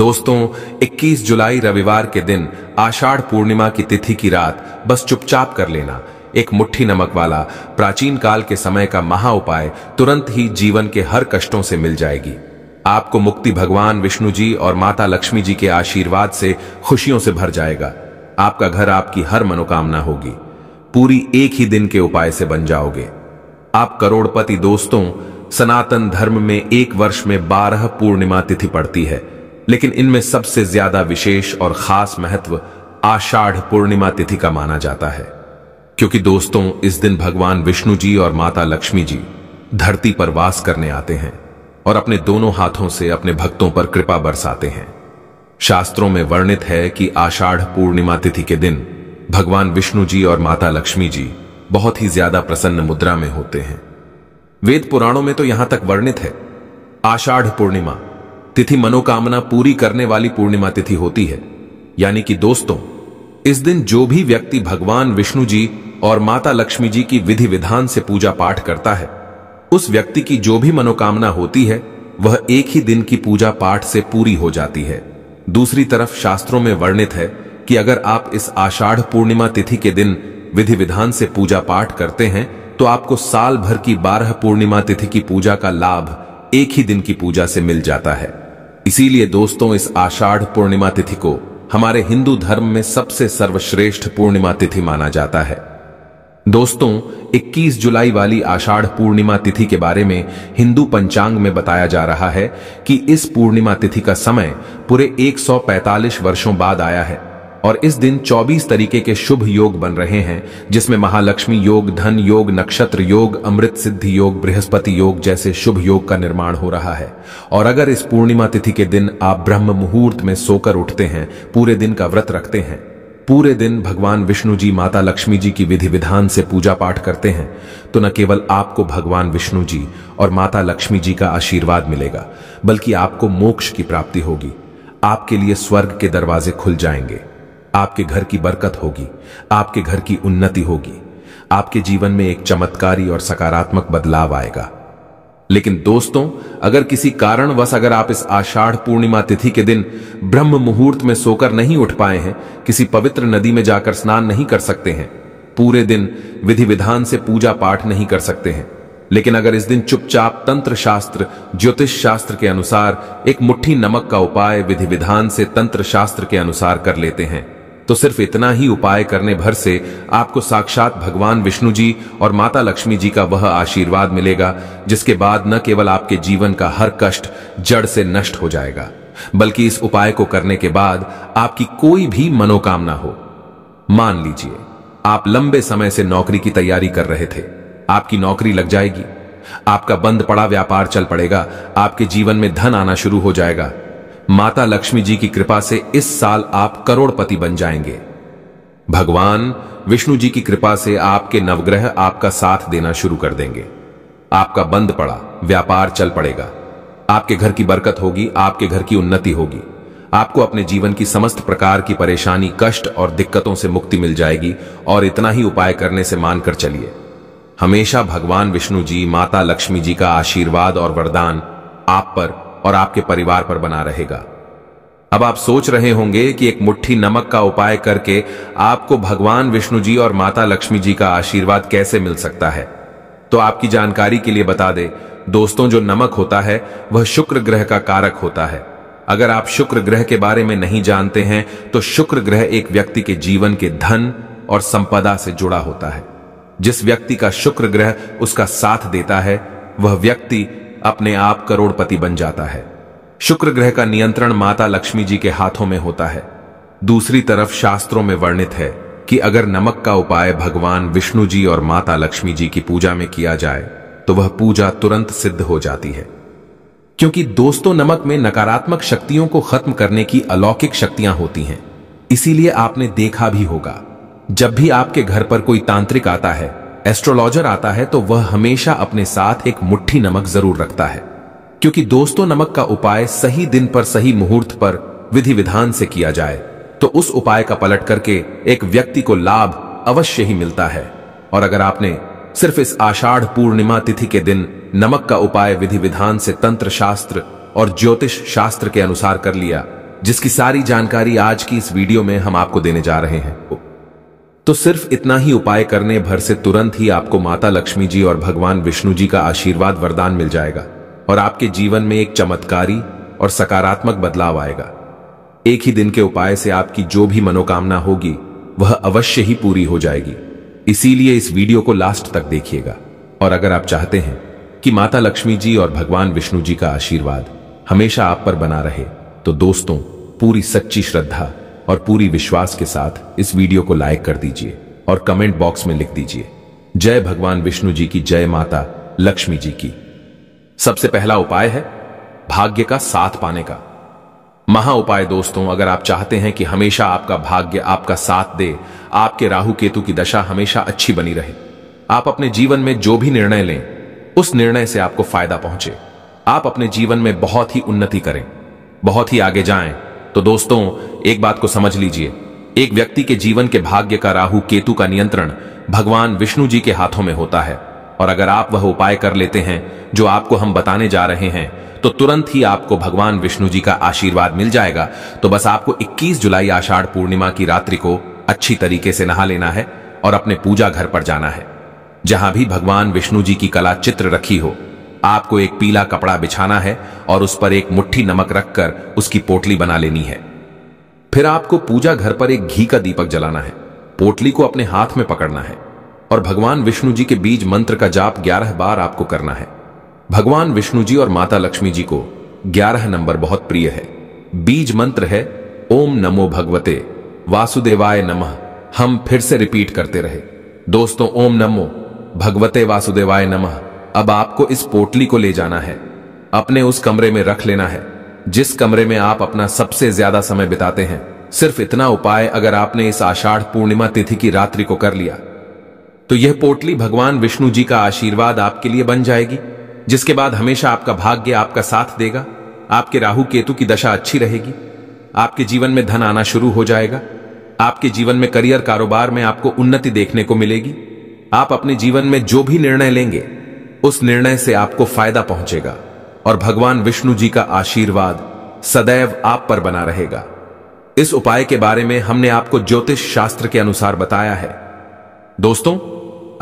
दोस्तों 21 जुलाई रविवार के दिन आषाढ़ पूर्णिमा की तिथि की रात बस चुपचाप कर लेना एक मुट्ठी नमक वाला प्राचीन काल के समय का महा उपाय तुरंत ही जीवन के हर कष्टों से मिल जाएगी आपको मुक्ति भगवान विष्णु जी और माता लक्ष्मी जी के आशीर्वाद से खुशियों से भर जाएगा आपका घर आपकी हर मनोकामना होगी पूरी एक ही दिन के उपाय से बन जाओगे आप करोड़पति दोस्तों सनातन धर्म में एक वर्ष में बारह पूर्णिमा तिथि पड़ती है लेकिन इनमें सबसे ज्यादा विशेष और खास महत्व आषाढ़ पूर्णिमा तिथि का माना जाता है क्योंकि दोस्तों इस दिन भगवान विष्णु जी और माता लक्ष्मी जी धरती पर वास करने आते हैं और अपने दोनों हाथों से अपने भक्तों पर कृपा बरसाते हैं शास्त्रों में वर्णित है कि आषाढ़ पूर्णिमा तिथि के दिन भगवान विष्णु जी और माता लक्ष्मी जी बहुत ही ज्यादा प्रसन्न मुद्रा में होते हैं वेद पुराणों में तो यहां तक वर्णित है आषाढ़ पूर्णिमा तिथि मनोकामना पूरी करने वाली पूर्णिमा तिथि होती है यानी कि दोस्तों इस दिन जो भी व्यक्ति भगवान विष्णु जी और माता लक्ष्मी जी की विधि विधान से पूजा पाठ करता है उस व्यक्ति की जो भी मनोकामना होती है वह एक ही दिन की पूजा पाठ से पूरी हो जाती है दूसरी तरफ शास्त्रों में वर्णित है कि अगर आप इस आषाढ़ पूर्णिमा तिथि के दिन विधि विधान से पूजा पाठ करते हैं तो आपको साल भर की बारह पूर्णिमा तिथि की पूजा का लाभ एक ही दिन की पूजा से मिल जाता है इसीलिए दोस्तों इस आषाढ़ पूर्णिमा तिथि को हमारे हिंदू धर्म में सबसे सर्वश्रेष्ठ पूर्णिमा तिथि माना जाता है दोस्तों 21 जुलाई वाली आषाढ़ पूर्णिमा तिथि के बारे में हिंदू पंचांग में बताया जा रहा है कि इस पूर्णिमा तिथि का समय पूरे 145 वर्षों बाद आया है और इस दिन 24 तरीके के शुभ योग बन रहे हैं जिसमें महालक्ष्मी योग धन योग नक्षत्र योग अमृत सिद्धि योग बृहस्पति योग जैसे शुभ योग का निर्माण हो रहा है और अगर इस पूर्णिमा तिथि के दिन आप ब्रह्म मुहूर्त में सोकर उठते हैं पूरे दिन का व्रत रखते हैं पूरे दिन भगवान विष्णु जी माता लक्ष्मी जी की विधि विधान से पूजा पाठ करते हैं तो न केवल आपको भगवान विष्णु जी और माता लक्ष्मी जी का आशीर्वाद मिलेगा बल्कि आपको मोक्ष की प्राप्ति होगी आपके लिए स्वर्ग के दरवाजे खुल जाएंगे आपके घर की बरकत होगी आपके घर की उन्नति होगी आपके जीवन में एक चमत्कारी और सकारात्मक बदलाव आएगा लेकिन दोस्तों अगर किसी कारणवश अगर आप इस आषाढ़ पूर्णिमा तिथि के दिन ब्रह्म मुहूर्त में सोकर नहीं उठ पाए हैं किसी पवित्र नदी में जाकर स्नान नहीं कर सकते हैं पूरे दिन विधि विधान से पूजा पाठ नहीं कर सकते हैं लेकिन अगर इस दिन चुपचाप तंत्र शास्त्र ज्योतिष शास्त्र के अनुसार एक मुट्ठी नमक का उपाय विधि विधान से तंत्र शास्त्र के अनुसार कर लेते हैं तो सिर्फ इतना ही उपाय करने भर से आपको साक्षात भगवान विष्णु जी और माता लक्ष्मी जी का वह आशीर्वाद मिलेगा जिसके बाद न केवल आपके जीवन का हर कष्ट जड़ से नष्ट हो जाएगा बल्कि इस उपाय को करने के बाद आपकी कोई भी मनोकामना हो मान लीजिए आप लंबे समय से नौकरी की तैयारी कर रहे थे आपकी नौकरी लग जाएगी आपका बंद पड़ा व्यापार चल पड़ेगा आपके जीवन में धन आना शुरू हो जाएगा माता लक्ष्मी जी की कृपा से इस साल आप करोड़पति बन जाएंगे भगवान विष्णु जी की कृपा से आपके नवग्रह आपका साथ देना शुरू कर देंगे आपका बंद पड़ा व्यापार चल पड़ेगा आपके घर की बरकत होगी आपके घर की उन्नति होगी आपको अपने जीवन की समस्त प्रकार की परेशानी कष्ट और दिक्कतों से मुक्ति मिल जाएगी और इतना ही उपाय करने से मानकर चलिए हमेशा भगवान विष्णु जी माता लक्ष्मी जी का आशीर्वाद और वरदान आप पर और आपके परिवार पर बना रहेगा अब आप सोच रहे होंगे कि एक मुट्ठी नमक का उपाय करके आपको भगवान विष्णु जी और माता लक्ष्मी जी का आशीर्वाद कैसे मिल सकता है तो आपकी जानकारी के लिए बता दे दोस्तों जो नमक होता है वह शुक्र ग्रह का कारक होता है अगर आप शुक्र ग्रह के बारे में नहीं जानते हैं तो शुक्र ग्रह एक व्यक्ति के जीवन के धन और संपदा से जुड़ा होता है जिस व्यक्ति का शुक्र ग्रह उसका साथ देता है वह व्यक्ति अपने आप करोड़पति बन जाता है शुक्र ग्रह का नियंत्रण माता लक्ष्मी जी के हाथों में होता है दूसरी तरफ शास्त्रों में वर्णित है कि अगर नमक का उपाय भगवान विष्णु जी और माता लक्ष्मी जी की पूजा में किया जाए तो वह पूजा तुरंत सिद्ध हो जाती है क्योंकि दोस्तों नमक में नकारात्मक शक्तियों को खत्म करने की अलौकिक शक्तियां होती हैं इसीलिए आपने देखा भी होगा जब भी आपके घर पर कोई तांत्रिक आता है एस्ट्रोलॉजर आता है तो वह हमेशा अपने साथ एक मुट्ठी नमक जरूर रखता है क्योंकि दोस्तों नमक का उपाय सही दिन पर सही मुहूर्त पर विधि विधान से किया जाए तो उस उपाय का पलट करके एक व्यक्ति को लाभ अवश्य ही मिलता है और अगर आपने सिर्फ इस आषाढ़ पूर्णिमा तिथि के दिन नमक का उपाय विधि विधान से तंत्र शास्त्र और ज्योतिष शास्त्र के अनुसार कर लिया जिसकी सारी जानकारी आज की इस वीडियो में हम आपको देने जा रहे हैं तो सिर्फ इतना ही उपाय करने भर से तुरंत ही आपको माता लक्ष्मी जी और भगवान विष्णु जी का आशीर्वाद वरदान मिल जाएगा और आपके जीवन में एक चमत्कारी और सकारात्मक बदलाव आएगा एक ही दिन के उपाय से आपकी जो भी मनोकामना होगी वह अवश्य ही पूरी हो जाएगी इसीलिए इस वीडियो को लास्ट तक देखिएगा और अगर आप चाहते हैं कि माता लक्ष्मी जी और भगवान विष्णु जी का आशीर्वाद हमेशा आप पर बना रहे तो दोस्तों पूरी सच्ची श्रद्धा और पूरी विश्वास के साथ इस वीडियो को लाइक कर दीजिए और कमेंट बॉक्स में लिख दीजिए जय भगवान विष्णु जी की जय माता लक्ष्मी जी की सबसे पहला उपाय है भाग्य का साथ पाने का महा उपाय दोस्तों अगर आप चाहते हैं कि हमेशा आपका भाग्य आपका साथ दे आपके राहु केतु की दशा हमेशा अच्छी बनी रहे आप अपने जीवन में जो भी निर्णय लें उस निर्णय से आपको फायदा पहुंचे आप अपने जीवन में बहुत ही उन्नति करें बहुत ही आगे जाएं तो दोस्तों एक बात को समझ लीजिए एक व्यक्ति के जीवन के भाग्य का राहु केतु का नियंत्रण भगवान विष्णु जी के हाथों में होता है और अगर आप वह उपाय कर लेते हैं जो आपको हम बताने जा रहे हैं तो तुरंत ही आपको भगवान विष्णु जी का आशीर्वाद मिल जाएगा तो बस आपको 21 जुलाई आषाढ़ पूर्णिमा की रात्रि को अच्छी तरीके से नहा लेना है और अपने पूजा घर पर जाना है जहां भी भगवान विष्णु जी की कला चित्र रखी हो आपको एक पीला कपड़ा बिछाना है और उस पर एक मुट्ठी नमक रखकर उसकी पोटली बना लेनी है फिर आपको पूजा घर पर एक घी का दीपक जलाना है पोटली को अपने हाथ में पकड़ना है और भगवान विष्णु जी के बीज मंत्र का जाप ग्यारह बार आपको करना है भगवान विष्णु जी और माता लक्ष्मी जी को ग्यारह नंबर बहुत प्रिय है बीज मंत्र है ओम नमो भगवते वासुदेवाय नमः हम फिर से रिपीट करते रहे दोस्तों ओम नमो भगवते वासुदेवाय नमः अब आपको इस पोटली को ले जाना है अपने उस कमरे में रख लेना है जिस कमरे में आप अपना सबसे ज्यादा समय बिताते हैं सिर्फ इतना उपाय अगर आपने इस आषाढ़ पूर्णिमा तिथि की रात्रि को कर लिया तो यह पोटली भगवान विष्णु जी का आशीर्वाद आपके लिए बन जाएगी जिसके बाद हमेशा आपका भाग्य आपका साथ देगा आपके राहु केतु की दशा अच्छी रहेगी आपके जीवन में धन आना शुरू हो जाएगा आपके जीवन में करियर कारोबार में आपको उन्नति देखने को मिलेगी आप अपने जीवन में जो भी निर्णय लेंगे उस निर्णय से आपको फायदा पहुंचेगा और भगवान विष्णु जी का आशीर्वाद सदैव आप पर बना रहेगा इस उपाय के बारे में हमने आपको ज्योतिष शास्त्र के अनुसार बताया है दोस्तों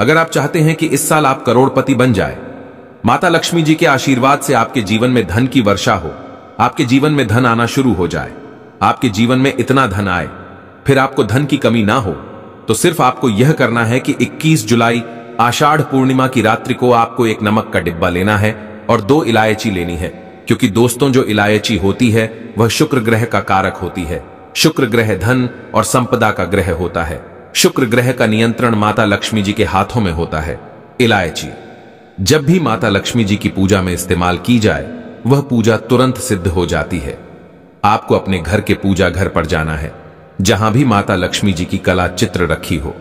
अगर आप चाहते हैं कि इस साल आप करोड़पति बन जाए माता लक्ष्मी जी के आशीर्वाद से आपके जीवन में धन की वर्षा हो आपके जीवन में धन आना शुरू हो जाए आपके जीवन में इतना धन आए फिर आपको धन की कमी ना हो तो सिर्फ आपको यह करना है कि 21 जुलाई आषाढ़ पूर्णिमा की रात्रि को आपको एक नमक का डिब्बा लेना है और दो इलायची लेनी है क्योंकि दोस्तों जो इलायची होती है वह शुक्र ग्रह का कारक होती है शुक्र ग्रह धन और संपदा का ग्रह होता है शुक्र ग्रह का नियंत्रण माता लक्ष्मी जी के हाथों में होता है इलायची जब भी माता लक्ष्मी जी की पूजा में इस्तेमाल की जाए वह पूजा तुरंत सिद्ध हो जाती है आपको अपने घर के पूजा घर पर जाना है जहां भी माता लक्ष्मी जी की कला चित्र रखी हो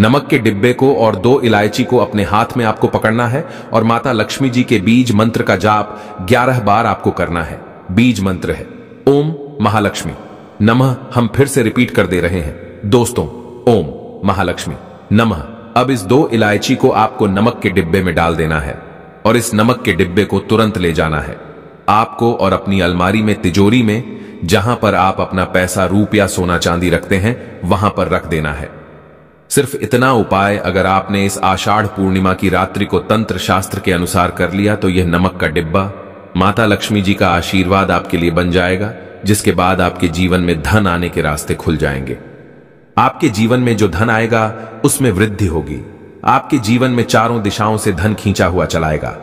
नमक के डिब्बे को और दो इलायची को अपने हाथ में आपको पकड़ना है और माता लक्ष्मी जी के बीज मंत्र का जाप ग्यारह बार आपको करना है बीज मंत्र है ओम महालक्ष्मी नमः हम फिर से रिपीट कर दे रहे हैं दोस्तों ओम महालक्ष्मी नमः अब इस दो इलायची को आपको नमक के डिब्बे में डाल देना है और इस नमक के डिब्बे को तुरंत ले जाना है आपको और अपनी अलमारी में तिजोरी में जहां पर आप अपना पैसा रूप या सोना चांदी रखते हैं वहां पर रख देना है सिर्फ इतना उपाय अगर आपने इस आषाढ़ पूर्णिमा की रात्रि को तंत्र शास्त्र के अनुसार कर लिया तो यह नमक का डिब्बा माता लक्ष्मी जी का आशीर्वाद आपके लिए बन जाएगा जिसके बाद आपके जीवन में धन आने के रास्ते खुल जाएंगे आपके जीवन में जो धन आएगा उसमें वृद्धि होगी आपके जीवन में चारों दिशाओं से धन खींचा हुआ चलाएगा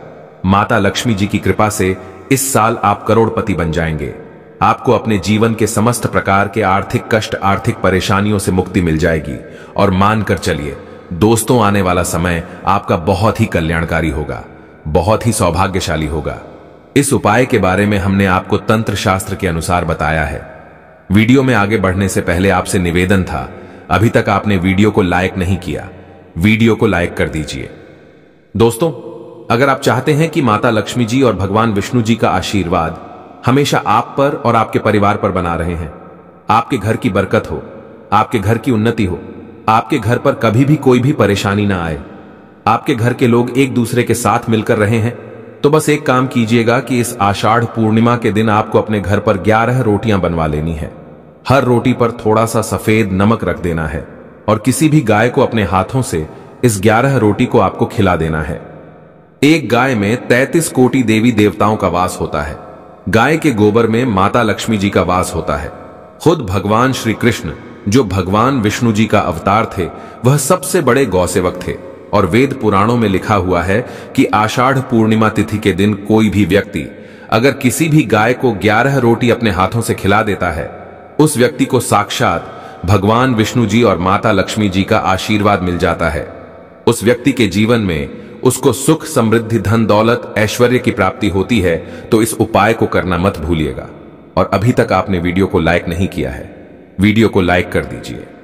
माता लक्ष्मी जी की कृपा से इस साल आप करोड़पति बन जाएंगे आपको अपने जीवन के समस्त प्रकार के आर्थिक कष्ट आर्थिक परेशानियों से मुक्ति मिल जाएगी और मानकर चलिए दोस्तों आने वाला समय आपका बहुत ही कल्याणकारी होगा बहुत ही सौभाग्यशाली होगा इस उपाय के बारे में हमने आपको तंत्र शास्त्र के अनुसार बताया है वीडियो में आगे बढ़ने से पहले आपसे निवेदन था अभी तक आपने वीडियो को लाइक नहीं किया वीडियो को लाइक कर दीजिए दोस्तों अगर आप चाहते हैं कि माता लक्ष्मी जी और भगवान विष्णु जी का आशीर्वाद हमेशा आप पर और आपके परिवार पर बना रहे हैं आपके घर की बरकत हो आपके घर की उन्नति हो आपके घर पर कभी भी कोई भी परेशानी ना आए आपके घर के लोग एक दूसरे के साथ मिलकर रहे हैं तो बस एक काम कीजिएगा कि इस आषाढ़ पूर्णिमा के दिन आपको अपने घर पर ग्यारह रोटियां बनवा लेनी है हर रोटी पर थोड़ा सा सफेद नमक रख देना है और किसी भी गाय को अपने हाथों से इस ग्यारह रोटी को आपको खिला देना है एक गाय में तैतीस कोटि देवी देवताओं का वास होता है गाय के गोबर में माता लक्ष्मी जी का वास होता है खुद भगवान श्री कृष्ण जो भगवान विष्णु जी का अवतार थे वह सबसे बड़े गौसेवक थे और वेद पुराणों में लिखा हुआ है कि आषाढ़ पूर्णिमा तिथि के दिन कोई भी व्यक्ति अगर किसी भी गाय को ग्यारह रोटी अपने हाथों से खिला देता है उस व्यक्ति को साक्षात भगवान विष्णु जी और माता लक्ष्मी जी का आशीर्वाद मिल जाता है उस व्यक्ति के जीवन में उसको सुख समृद्धि धन दौलत ऐश्वर्य की प्राप्ति होती है तो इस उपाय को करना मत भूलिएगा और अभी तक आपने वीडियो को लाइक नहीं किया है वीडियो को लाइक कर दीजिए